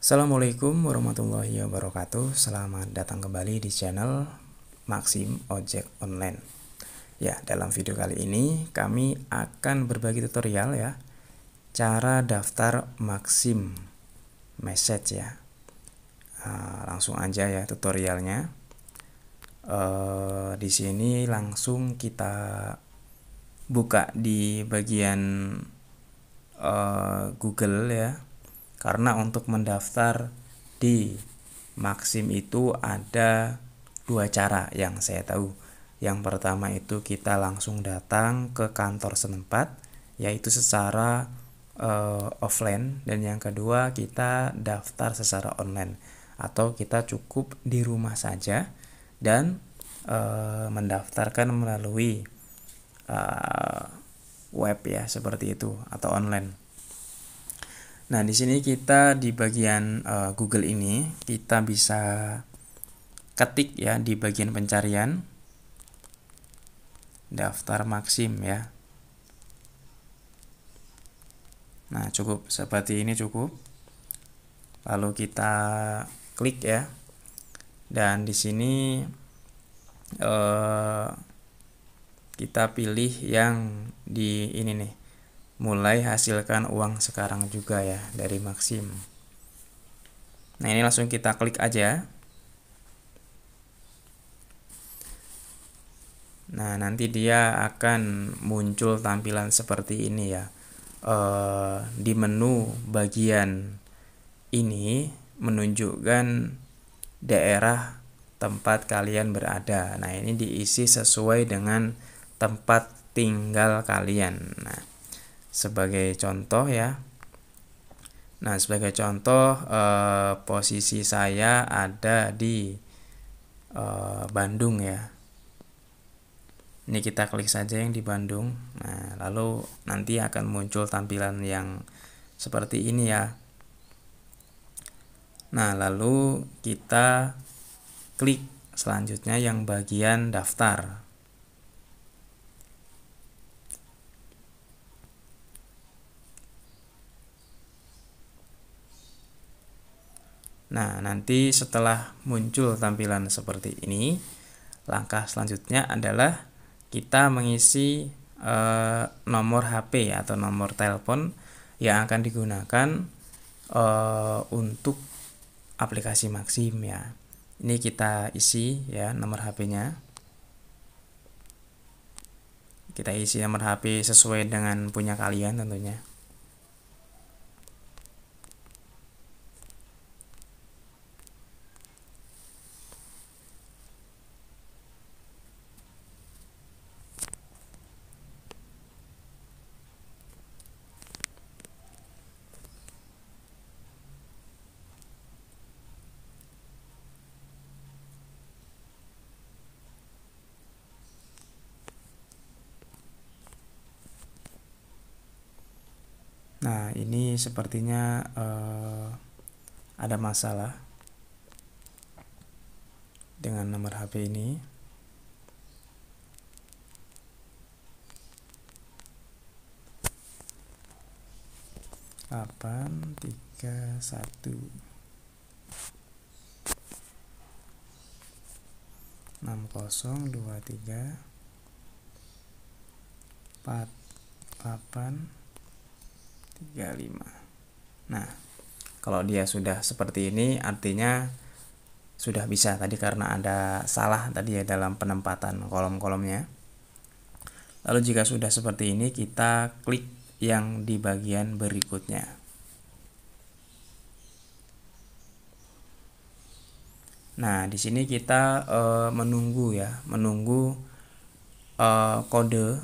Assalamualaikum warahmatullahi wabarakatuh Selamat datang kembali di channel Maxim Ojek Online Ya, dalam video kali ini kami akan berbagi tutorial ya Cara daftar Maxim Message ya ah, Langsung aja ya tutorialnya eh, Di sini langsung kita buka di bagian eh, Google ya karena untuk mendaftar di Maxim itu ada dua cara yang saya tahu. Yang pertama itu kita langsung datang ke kantor setempat, yaitu secara uh, offline, dan yang kedua kita daftar secara online, atau kita cukup di rumah saja dan uh, mendaftarkan melalui uh, web ya seperti itu atau online. Nah, di sini kita di bagian uh, Google ini kita bisa ketik ya di bagian pencarian daftar maksim ya. Nah, cukup seperti ini cukup. Lalu kita klik ya. Dan di sini uh, kita pilih yang di ini nih mulai hasilkan uang sekarang juga ya dari Maxim. Nah ini langsung kita klik aja. Nah nanti dia akan muncul tampilan seperti ini ya. E, di menu bagian ini menunjukkan daerah tempat kalian berada. Nah, ini diisi sesuai dengan tempat tinggal kalian. Nah, sebagai contoh ya. Nah, sebagai contoh eh, posisi saya ada di eh, Bandung ya. Ini kita klik saja yang di Bandung. Nah, lalu nanti akan muncul tampilan yang seperti ini ya. Nah, lalu kita klik selanjutnya yang bagian daftar. Nah, nanti setelah muncul tampilan seperti ini, langkah selanjutnya adalah kita mengisi e, nomor HP atau nomor telepon yang akan digunakan e, untuk aplikasi Maxim ya. Ini kita isi ya nomor HP-nya. Kita isi nomor HP sesuai dengan punya kalian tentunya. Nah, ini sepertinya uh, ada masalah dengan nomor HP ini. delapan tiga satu enam kosong dua tiga empat delapan 35 nah kalau dia sudah seperti ini artinya sudah bisa tadi karena ada salah tadi ya dalam penempatan kolom-kolomnya lalu jika sudah seperti ini kita klik yang di bagian berikutnya Nah, di sini kita e, menunggu ya, menunggu e, kode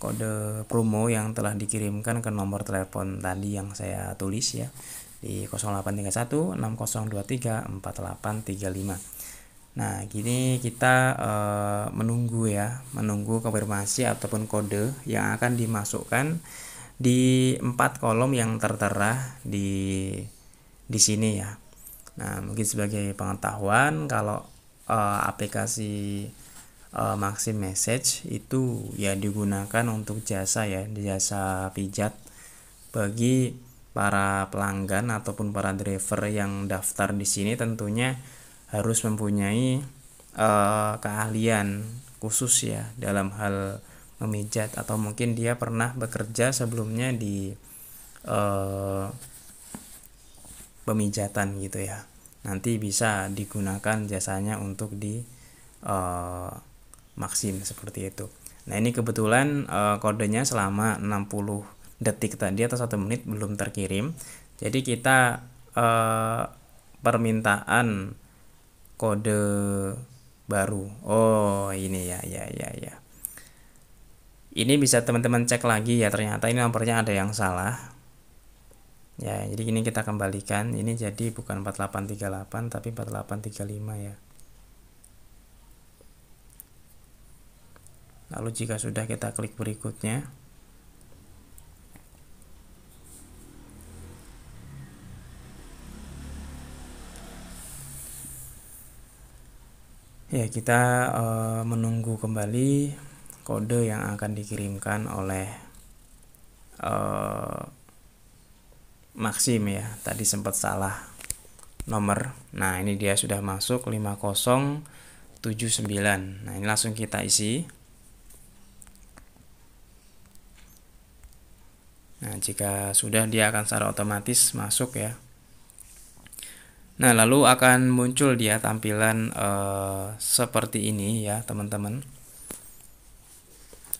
kode promo yang telah dikirimkan ke nomor telepon tadi yang saya tulis ya di 0831 6023 4835. Nah, gini kita e, menunggu ya, menunggu konfirmasi ataupun kode yang akan dimasukkan di empat kolom yang tertera di di sini ya. Nah, mungkin sebagai pengetahuan kalau e, aplikasi uh, Maxim Message itu ya digunakan untuk jasa ya jasa pijat bagi para pelanggan ataupun para driver yang daftar di sini tentunya harus mempunyai uh, keahlian khusus ya dalam hal memijat atau mungkin dia pernah bekerja sebelumnya di uh, pemijatan gitu ya nanti bisa digunakan jasanya untuk di uh, maksim seperti itu nah ini kebetulan e, kodenya selama 60 detik tadi atau satu menit belum terkirim jadi kita e, permintaan kode baru oh ini ya ya ya ya ini bisa teman-teman cek lagi ya ternyata ini nomornya ada yang salah ya jadi ini kita kembalikan ini jadi bukan 4838 tapi 4835 ya lalu jika sudah kita klik berikutnya ya kita e, menunggu kembali kode yang akan dikirimkan oleh e, Maxim ya tadi sempat salah nomor nah ini dia sudah masuk 5079 nah ini langsung kita isi jika sudah dia akan secara otomatis masuk ya nah lalu akan muncul dia tampilan eh, seperti ini ya teman-teman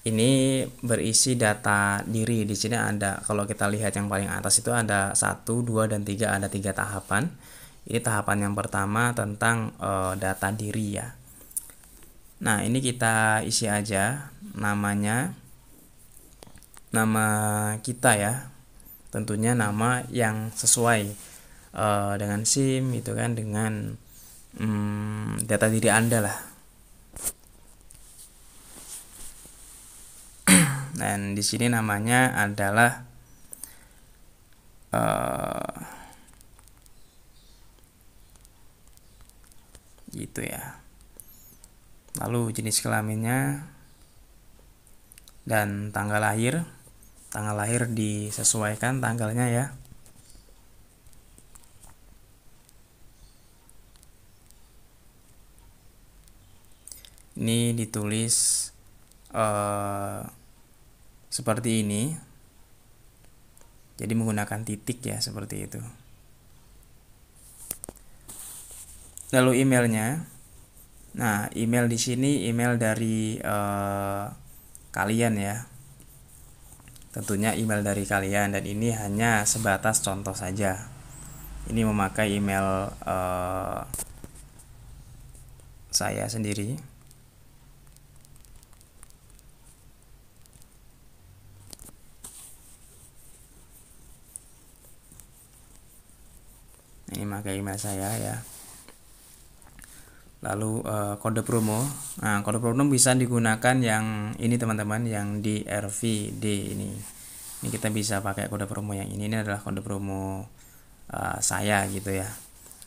ini berisi data diri di sini ada kalau kita lihat yang paling atas itu ada satu dua dan tiga ada tiga tahapan ini tahapan yang pertama tentang eh, data diri ya nah ini kita isi aja namanya nama kita ya tentunya nama yang sesuai uh, dengan SIM itu kan dengan um, data diri Anda lah dan di sini namanya adalah uh, gitu ya lalu jenis kelaminnya dan tanggal lahir tanggal lahir disesuaikan tanggalnya ya ini ditulis uh, seperti ini jadi menggunakan titik ya seperti itu lalu emailnya nah email di sini email dari uh, kalian ya tentunya email dari kalian dan ini hanya sebatas contoh saja. Ini memakai email uh, saya sendiri. Ini memakai email saya ya lalu uh, kode promo nah, kode promo bisa digunakan yang ini teman-teman yang di RVD ini ini kita bisa pakai kode promo yang ini ini adalah kode promo uh, saya gitu ya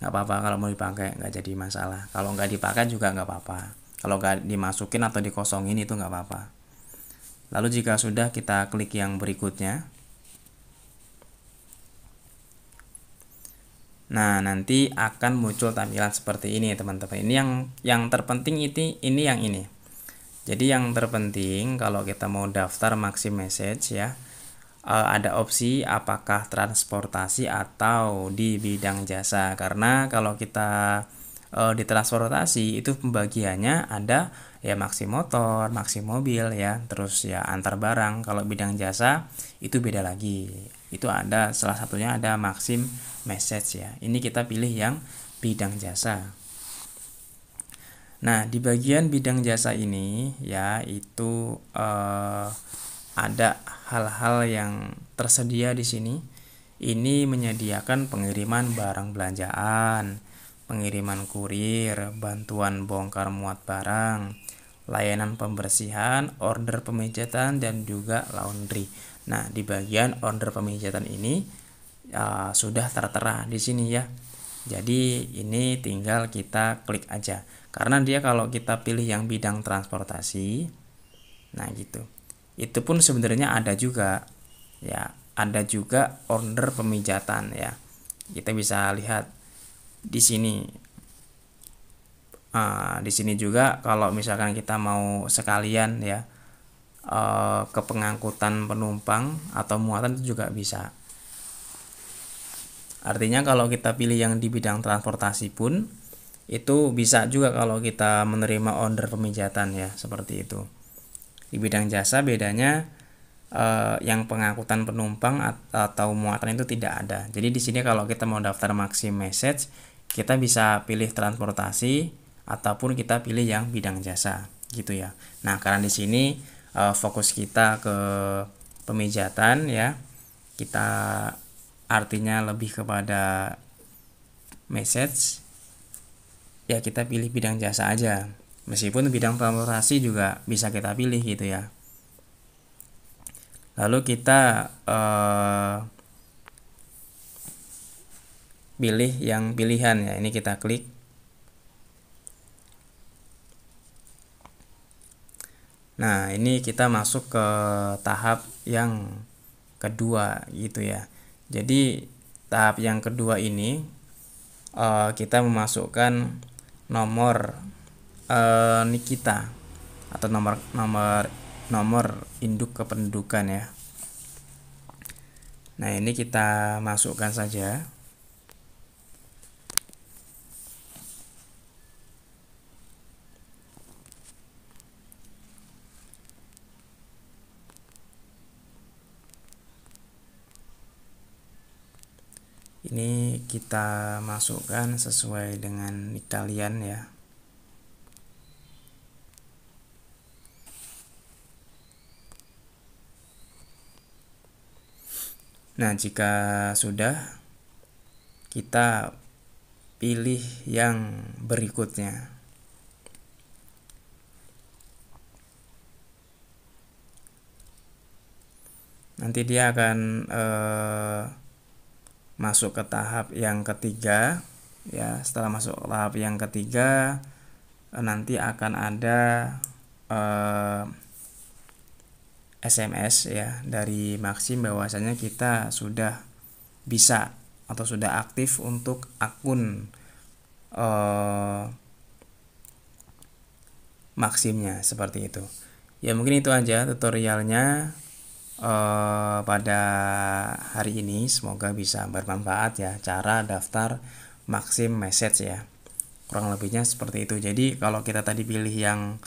nggak apa-apa kalau mau dipakai nggak jadi masalah kalau nggak dipakai juga nggak apa-apa kalau nggak dimasukin atau dikosongin itu nggak apa-apa lalu jika sudah kita klik yang berikutnya Nah, nanti akan muncul tampilan seperti ini, teman-teman. Ini yang yang terpenting ini ini yang ini. Jadi yang terpenting kalau kita mau daftar Maxim Message ya, eh, ada opsi apakah transportasi atau di bidang jasa. Karena kalau kita eh, di transportasi itu pembagiannya ada ya maksi motor, maksi mobil ya, terus ya antar barang. Kalau bidang jasa itu beda lagi itu ada salah satunya ada Maxim Message ya. Ini kita pilih yang bidang jasa. Nah, di bagian bidang jasa ini ya itu eh, ada hal-hal yang tersedia di sini. Ini menyediakan pengiriman barang belanjaan, pengiriman kurir, bantuan bongkar muat barang, layanan pembersihan, order pemijatan, dan juga laundry. Nah, di bagian order pemijatan ini uh, sudah tertera di sini ya. Jadi ini tinggal kita klik aja. Karena dia kalau kita pilih yang bidang transportasi, nah gitu. Itu pun sebenarnya ada juga ya, ada juga order pemijatan ya. Kita bisa lihat di sini uh, di sini juga kalau misalkan kita mau sekalian ya uh, eh, ke pengangkutan penumpang atau muatan itu juga bisa. Artinya kalau kita pilih yang di bidang transportasi pun itu bisa juga kalau kita menerima order pemijatan ya seperti itu. Di bidang jasa bedanya eh, yang pengangkutan penumpang atau muatan itu tidak ada. Jadi di sini kalau kita mau daftar maxi message kita bisa pilih transportasi ataupun kita pilih yang bidang jasa gitu ya. Nah, karena di sini uh, fokus kita ke pemijatan ya. Kita artinya lebih kepada message ya kita pilih bidang jasa aja. Meskipun bidang transportasi juga bisa kita pilih gitu ya. Lalu kita uh, pilih yang pilihan ya. Ini kita klik Nah, ini kita masuk ke tahap yang kedua gitu ya. Jadi tahap yang kedua ini uh, kita memasukkan nomor uh, Nikita atau nomor nomor nomor induk kependudukan ya. Nah, ini kita masukkan saja. ini kita masukkan sesuai dengan Italian ya Nah, jika sudah, kita pilih yang berikutnya. Nanti dia akan eh, masuk ke tahap yang ketiga ya setelah masuk ke tahap yang ketiga eh, nanti akan ada eh, SMS ya dari Maxim bahwasanya kita sudah bisa atau sudah aktif untuk akun eh, Maximnya seperti itu ya mungkin itu aja tutorialnya uh, pada hari ini semoga bisa bermanfaat ya cara daftar maksim Message ya kurang lebihnya seperti itu jadi kalau kita tadi pilih yang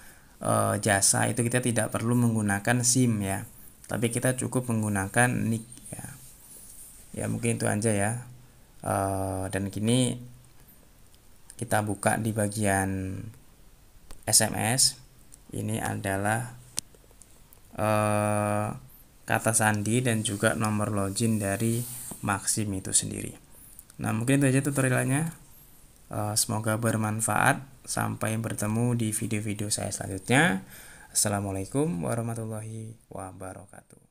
uh, jasa itu kita tidak perlu menggunakan SIM ya tapi kita cukup menggunakan nick ya ya mungkin itu aja ya uh, dan kini kita buka di bagian SMS ini adalah uh, kata sandi dan juga nomor login dari Maxim itu sendiri. Nah, mungkin itu aja tutorialnya. Eh, semoga bermanfaat. Sampai bertemu di video-video saya selanjutnya. Assalamualaikum warahmatullahi wabarakatuh.